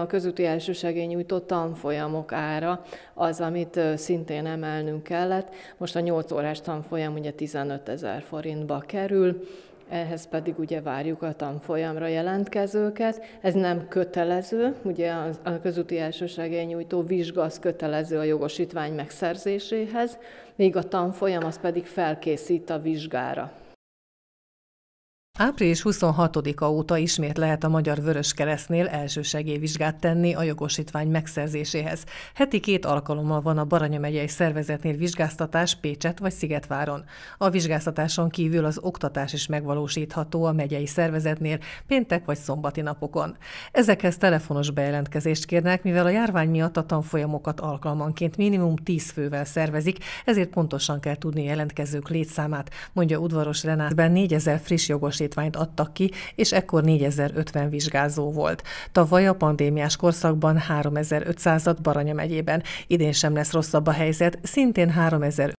A közúti nyújtó tanfolyamok ára az, amit szintén emelnünk kellett. Most a 8 órás tanfolyam ugye 15 ezer forintba kerül, ehhez pedig ugye várjuk a tanfolyamra jelentkezőket. Ez nem kötelező, ugye a közúti nyújtó vizsga az kötelező a jogosítvány megszerzéséhez, míg a tanfolyam az pedig felkészít a vizsgára. Április 26-a óta ismét lehet a Magyar vörös első segélyvizsgát tenni a jogosítvány megszerzéséhez. Heti két alkalommal van a Baranya megyei szervezetnél vizsgáztatás Pécset vagy Szigetváron. A vizsgáztatáson kívül az oktatás is megvalósítható a megyei szervezetnél péntek vagy szombati napokon. Ezekhez telefonos bejelentkezést kérnek, mivel a járvány miatt a tanfolyamokat alkalmanként minimum 10 fővel szervezik, ezért pontosan kell tudni jelentkezők létszámát, mondja udvaros Renátben 4000 friss jogosítvány jogosítványt adtak ki, és ekkor 4050 vizsgázó volt. Tavaly a pandémiás korszakban 3500-at Baranya megyében. Idén sem lesz rosszabb a helyzet, szintén 3000